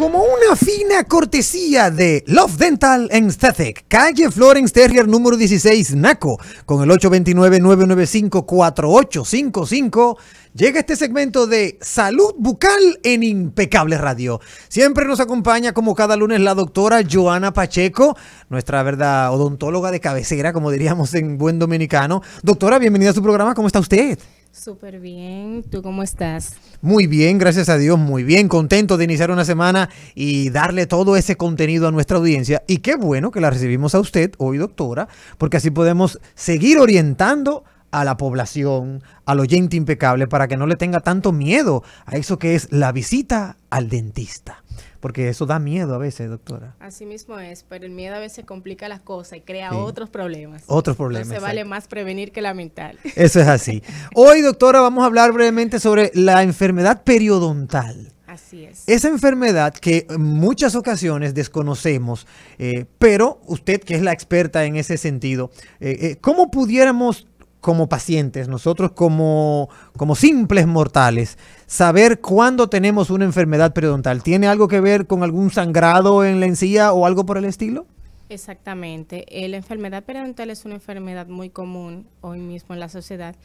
Como una fina cortesía de Love Dental Aesthetic, calle Florence Terrier número 16, Naco, con el 829-995-4855, llega este segmento de Salud Bucal en Impecable Radio. Siempre nos acompaña, como cada lunes, la doctora Joana Pacheco, nuestra verdad odontóloga de cabecera, como diríamos en buen dominicano. Doctora, bienvenida a su programa, ¿cómo está usted? Súper bien, ¿tú cómo estás? Muy bien, gracias a Dios, muy bien, contento de iniciar una semana y darle todo ese contenido a nuestra audiencia. Y qué bueno que la recibimos a usted hoy, doctora, porque así podemos seguir orientando a la población, al oyente impecable, para que no le tenga tanto miedo a eso que es la visita al dentista. Porque eso da miedo a veces, doctora. Así mismo es, pero el miedo a veces complica las cosas y crea otros problemas. Otros problemas. se vale más prevenir que lamentar. Eso es así. Hoy, doctora, vamos a hablar brevemente sobre la enfermedad periodontal. Así es. Esa enfermedad que en muchas ocasiones desconocemos, eh, pero usted que es la experta en ese sentido, eh, eh, ¿cómo pudiéramos como pacientes, nosotros como, como simples mortales, saber cuándo tenemos una enfermedad periodontal. ¿Tiene algo que ver con algún sangrado en la encía o algo por el estilo? Exactamente. Eh, la enfermedad periodontal es una enfermedad muy común hoy mismo en la sociedad,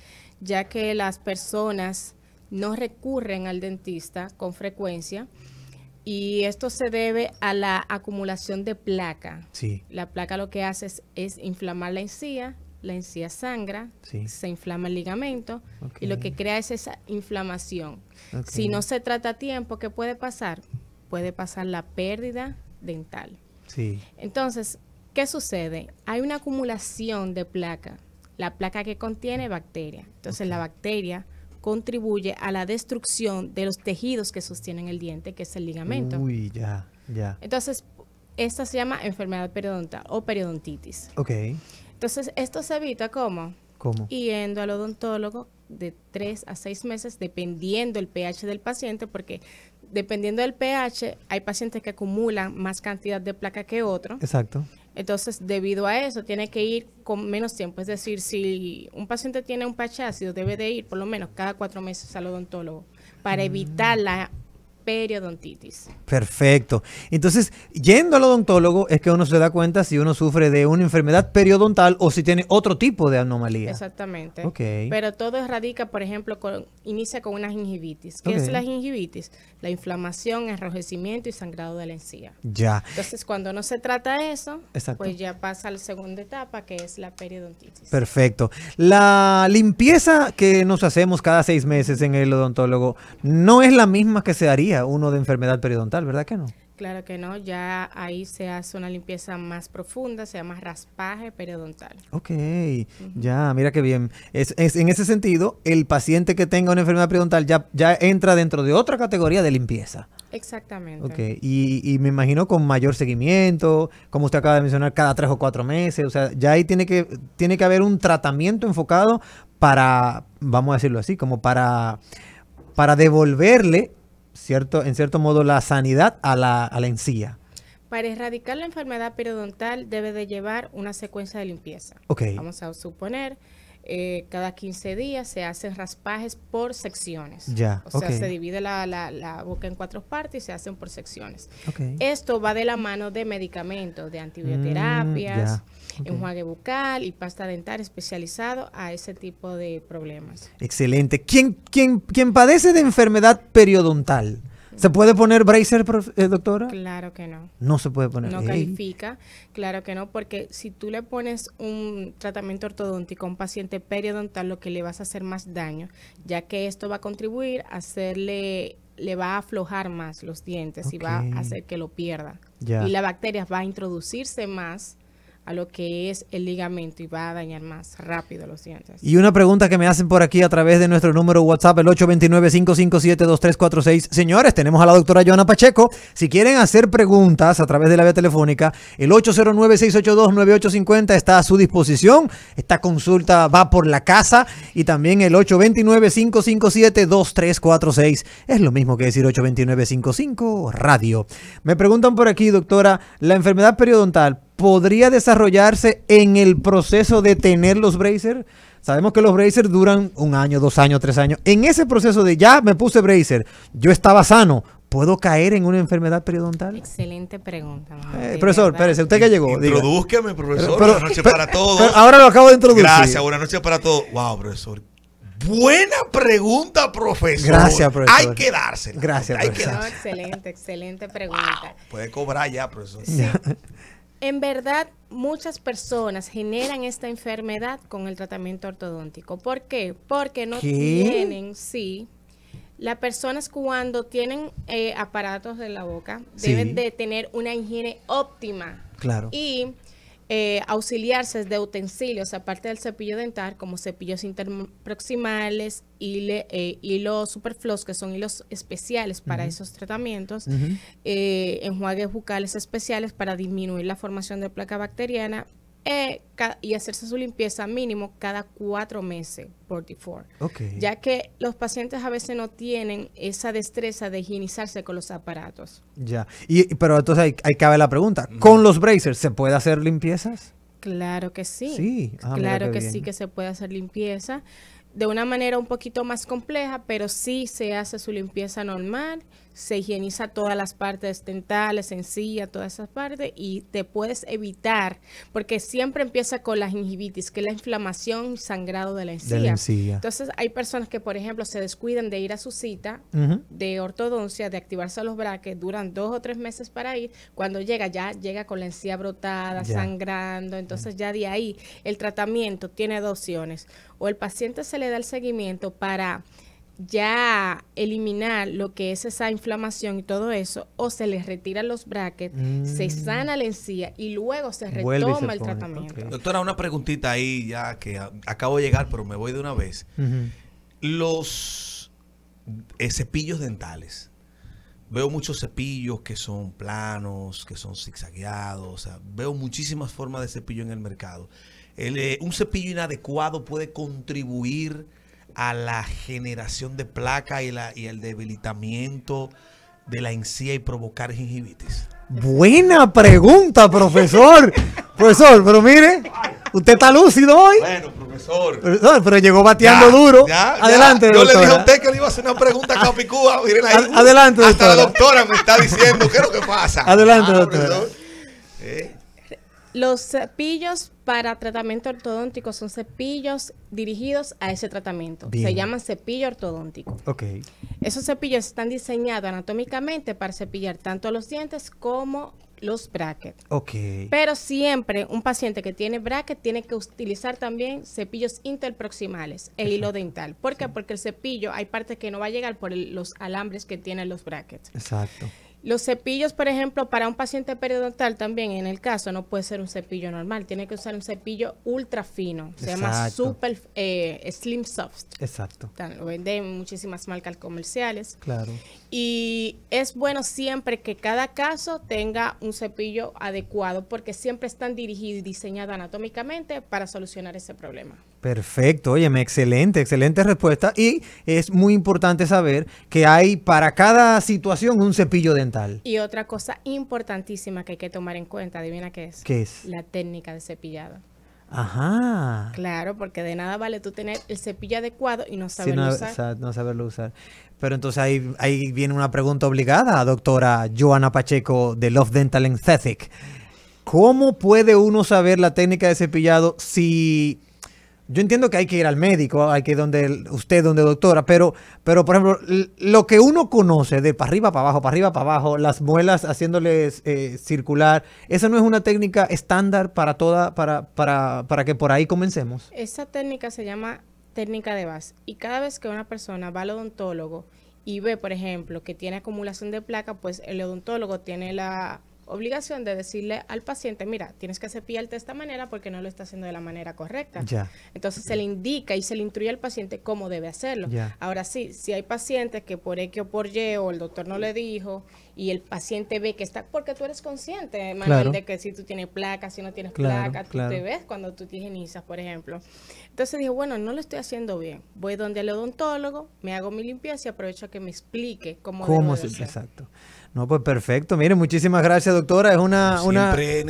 ya que las personas no recurren al dentista con frecuencia y esto se debe a la acumulación de placa. La placa lo que hace es inflamar la encía la encía sangra, se inflama el ligamento y lo que crea es esa inflamación. Si no se trata a tiempo, ¿qué puede pasar? Puede pasar la pérdida dental. Sí. Entonces, ¿qué sucede? Hay una acumulación de placa, la placa que contiene bacteria. Entonces, la bacteria contribuye a la destrucción de los tejidos que sostienen el diente, que es el ligamento. Uy, ya, ya. Entonces, esta se llama enfermedad periodontal o periodontitis. Ok. Entonces, esto se evita cómo? ¿Cómo? Yendo al odontólogo de tres a seis meses, dependiendo el pH del paciente, porque dependiendo del pH, hay pacientes que acumulan más cantidad de placa que otros. Exacto. Entonces, debido a eso, tiene que ir con menos tiempo. Es decir, si un paciente tiene un pH ácido, debe de ir por lo menos cada cuatro meses al odontólogo para mm. evitar la periodontitis. Perfecto. Entonces, yendo al odontólogo es que uno se da cuenta si uno sufre de una enfermedad periodontal o si tiene otro tipo de anomalía. Exactamente. Pero todo radica, por ejemplo, con, inicia con una gingivitis. ¿Qué es la gingivitis? La inflamación, enrojecimiento y sangrado de la encía. Ya. Entonces, cuando no se trata eso, pues ya pasa a la segunda etapa, que es la periodontitis. Perfecto. La limpieza que nos hacemos cada seis meses en el odontólogo no es la misma que se haría uno de enfermedad periodontal, ¿verdad que no? Claro que no, ya ahí se hace una limpieza más profunda, se llama raspaje periodontal. Ok, ya, mira qué bien. Es, en ese sentido, el paciente que tenga una enfermedad periodontal ya, ya entra dentro de otra categoría de limpieza. Exactamente. Ok, y, me imagino con mayor seguimiento, como usted acaba de mencionar, cada tres o cuatro meses, o sea, ya ahí tiene que, tiene que haber un tratamiento enfocado para, vamos a decirlo así, como para, para devolverle cierto, en cierto modo la sanidad a la, a encía. Para erradicar la enfermedad periodontal debe de llevar una secuencia de limpieza. Okay. Vamos a suponer eh, cada 15 días se hacen raspajes por secciones. Ya, o sea, se divide la, la, boca en cuatro partes y se hacen por secciones. Esto va de la mano de medicamentos, de antibioterapias, mm, enjuague bucal y pasta dental especializado a ese tipo de problemas. Excelente. ¿Quién, quién padece de enfermedad periodontal? ¿Se puede poner bracer, eh, doctora? Claro que no. No se puede poner. No califica, claro que no, porque si tú le pones un tratamiento ortodóntico a un paciente periodontal, lo que le vas a hacer más daño, ya que esto va a contribuir a hacerle le va a aflojar más los dientes y va a hacer que lo pierda. Y la bacteria va a introducirse más a lo que es el ligamento y va a dañar más rápido los dientes. Y una pregunta que me hacen por aquí a través de nuestro número WhatsApp, el 829-557-2346. Señores, tenemos a la doctora Joana Pacheco. Si quieren hacer preguntas a través de la vía telefónica, el 809-682-9850 está a su disposición. Esta consulta va por la casa y también el 829-557-2346. Es lo mismo que decir 829-55 radio. Me preguntan por aquí, doctora, la enfermedad periodontal podría desarrollarse en el proceso de tener los Brazers. Sabemos que los Brazers duran un año, dos años, tres años. En ese proceso de ya me puse bracer, yo estaba sano, ¿puedo caer en una enfermedad periodontal? Excelente pregunta. Eh, profesor, espérese, usted que llegó. Introdúzcame, profesor. buenas noches para todos. ahora lo acabo de introducir. Gracias, buenas noches para todos. Wow, profesor. Buena pregunta, profesor. Gracias, profesor. Hay que dársela. Gracias, profesor. Hay que excelente, excelente pregunta. puede cobrar ya, profesor. Sí. En verdad, muchas personas generan esta enfermedad con el tratamiento ortodóntico. ¿Por qué? Porque no tienen, sí. Las personas cuando tienen eh, aparatos de la boca deben de tener una higiene óptima. Claro. Y eh, auxiliarse de utensilios, aparte del cepillo dental, como cepillos interproximales, y los eh, hilos superfluos, que son hilos especiales para esos tratamientos, eh, enjuagues bucales especiales para disminuir la formación de placa bacteriana, eh, y hacerse su limpieza mínimo cada cuatro meses, Okay. Ya que los pacientes a veces no tienen esa destreza de higienizarse con los aparatos. Ya, y, pero entonces ahí, cabe la pregunta, ¿con los bracers se puede hacer limpiezas? Claro que sí. Sí, ah, claro que sí que se puede hacer limpieza de una manera un poquito más compleja, pero sí se hace su limpieza normal se higieniza todas las partes dentales, sencilla, todas esas partes y te puedes evitar, porque siempre empieza con la gingivitis, que es la inflamación y sangrado de la encía. Entonces hay personas que, por ejemplo, se descuidan de ir a su cita de ortodoncia, de activarse los braques, duran dos o tres meses para ir, cuando llega ya llega con la encía brotada, sangrando, entonces ya de ahí el tratamiento tiene dos opciones, o el paciente se le da el seguimiento para ya eliminar lo que es esa inflamación y todo eso, o se les retiran los brackets, se mm. sana la encía y luego se retoma el tratamiento. Doctora, una preguntita ahí ya que acabo de llegar, pero me voy de una vez. Los eh, cepillos dentales. Veo muchos cepillos que son planos, que son zigzagueados, veo muchísimas formas de cepillo en el mercado. Eh, un cepillo inadecuado puede contribuir a la generación de placa y, la, y el debilitamiento de la encía y provocar gingivitis? Buena pregunta, profesor. profesor, pero mire, usted está lúcido hoy. Bueno, profesor. pero llegó bateando duro. Adelante, ya. Yo le dije a usted que le iba a hacer una pregunta a Capicúa. Miren ahí. Adelante, doctora. Hasta la doctora me está diciendo qué es lo que pasa. Adelante, ah, doctor. Eh. Los cepillos para tratamiento ortodóntico son cepillos dirigidos a ese tratamiento. Se llama cepillo ortodóntico. Okay. Esos cepillos están diseñados anatómicamente para cepillar tanto los dientes como los brackets. Ok. Pero siempre un paciente que tiene bracket tiene que utilizar también cepillos interproximales e hilo dental. ¿Por qué? Porque el cepillo hay partes que no va a llegar por los alambres que tienen los brackets. Exacto. Los cepillos, por ejemplo, para un paciente periodontal también, en el caso, no puede ser un cepillo normal. Tiene que usar un cepillo ultra fino. Se llama Super eh, Slim Soft. Exacto. Lo venden muchísimas marcas comerciales. Claro. Y es bueno siempre que cada caso tenga un cepillo adecuado porque siempre están dirigidos y diseñados anatómicamente para solucionar ese problema. Perfecto, óyeme, excelente, excelente respuesta. Y es muy importante saber que hay para cada situación un cepillo dental. Y otra cosa importantísima que hay que tomar en cuenta, adivina qué es. ¿Qué es? La técnica de cepillado. Ajá. Claro, porque de nada vale tú tener el cepillo adecuado y no saberlo no, usar. saberlo usar. Pero entonces ahí, ahí viene una pregunta obligada, doctora Joana Pacheco de Love Dental Aesthetic. ¿Cómo puede uno saber la técnica de cepillado si yo entiendo que hay que ir al médico, hay que ir donde usted, donde doctora, pero, pero por ejemplo, lo que uno conoce de para arriba, para abajo, para arriba, para abajo, las muelas haciéndoles eh, circular, ¿esa no es una técnica estándar para toda, para, para, para que por ahí comencemos? Esa técnica se llama técnica de base y cada vez que una persona va al odontólogo y ve, por ejemplo, que tiene acumulación de placa, pues el odontólogo tiene la obligación de decirle al paciente, mira, tienes que cepillarte de esta manera porque no lo está haciendo de la manera correcta. Entonces se le indica y se le instruye al paciente cómo debe hacerlo. Ahora sí, si hay pacientes que por X o por Y o el doctor no le dijo y el paciente ve que está, porque tú eres consciente, Manuel, de que si tú tienes placas, si no tienes placas, tú te ves cuando tú te higienizas, por ejemplo. Entonces dije, bueno, no lo estoy haciendo bien. Voy donde el odontólogo, me hago mi limpieza y aprovecho que me explique cómo. ¿Cómo se, Exacto. No, pues perfecto. Mire, muchísimas gracias, doctora. Es una, una, una gran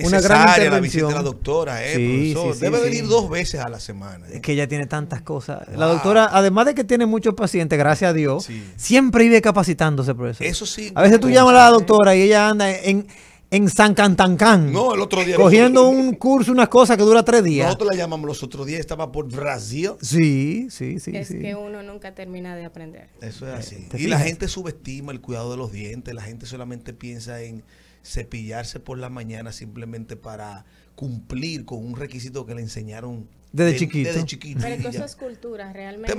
intervención. la visita de la doctora, eh, Debe venir dos veces a la semana. ¿eh? Es que ella tiene tantas cosas. La doctora, además de que tiene muchos pacientes, gracias a Dios, siempre vive capacitándose, profesor. Eso sí. A veces tú llamas doctora y ella anda en, en San Cantancán. No, el otro día. Cogiendo un curso, una cosa que dura tres días. Nosotros la llamamos los otros días, estaba por Brasil. Sí, sí, sí. Es que uno nunca termina de aprender. Eso es así. Este, y la gente subestima el cuidado de los dientes, la gente solamente piensa en cepillarse por la mañana simplemente para cumplir con un requisito que le enseñaron desde chiquito. Pero realmente.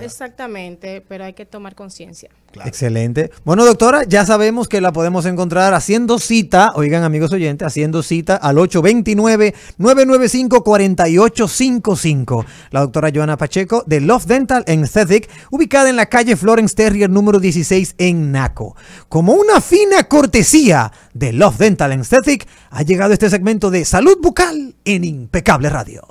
exactamente, pero hay que tomar conciencia. Excelente. Bueno, doctora, ya sabemos que la podemos encontrar haciendo cita, oigan amigos oyentes, haciendo cita al 829-995-4855. La doctora Joana Pacheco de Love Dental Aesthetic, ubicada en la calle Florence Terrier número 16 en Naco. Como una fina cortesía de Love Dental Aesthetic, ha llegado este segmento de salud Salud bucal en Impecable Radio.